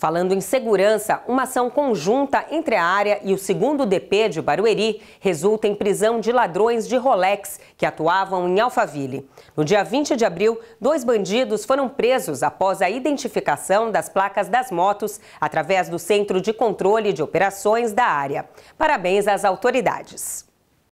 Falando em segurança, uma ação conjunta entre a área e o segundo DP de Barueri resulta em prisão de ladrões de Rolex que atuavam em Alphaville. No dia 20 de abril, dois bandidos foram presos após a identificação das placas das motos através do Centro de Controle de Operações da área. Parabéns às autoridades.